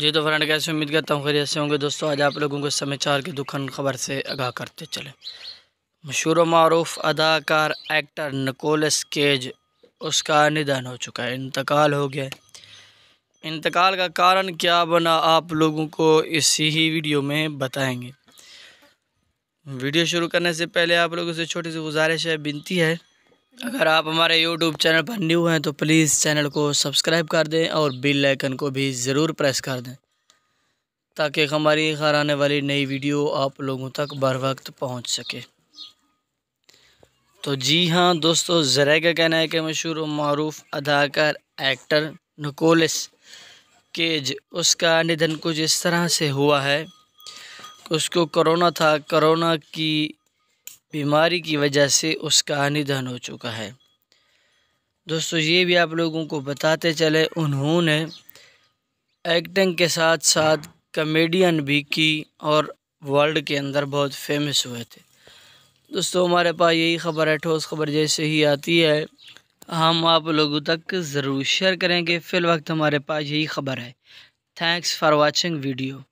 जी तो फ्रेंड कैसे उम्मीद करता हूँ खरीद से होंगे दोस्तों आज आप लोगों को समाचार की दुखन खबर से आगाह करते चले मशहूर मरूफ अदाकार एक्टर नकोलस केज उसका निधन हो चुका है इंतकाल हो गया इंतकाल का कारण क्या बना आप लोगों को इसी ही वीडियो में बताएंगे वीडियो शुरू करने से पहले आप लोगों से छोटी सी गुजारिश है बिनती है अगर आप हमारे YouTube चैनल पर न्यू हैं तो प्लीज़ चैनल को सब्सक्राइब कर दें और बिल आइकन को भी ज़रूर प्रेस कर दें ताकि हमारी हर आने वाली नई वीडियो आप लोगों तक बर वक्त पहुँच सके तो जी हाँ दोस्तों ज़रा का कहना है कि मशहूर मरूफ अदाकार एक्टर नकोलस केज उसका निधन कुछ इस तरह से हुआ है उसको कोरोना था कोरोना की बीमारी की वजह से उसका निधन हो चुका है दोस्तों ये भी आप लोगों को बताते चले उन्होंने एक्टिंग के साथ साथ कमेडियन भी की और वर्ल्ड के अंदर बहुत फेमस हुए थे दोस्तों हमारे पास यही खबर है ठोस खबर जैसे ही आती है हम आप लोगों तक ज़रूर शेयर करेंगे फ़िल वक्त हमारे पास यही खबर है थैंक्स फॉर वाचिंग वीडियो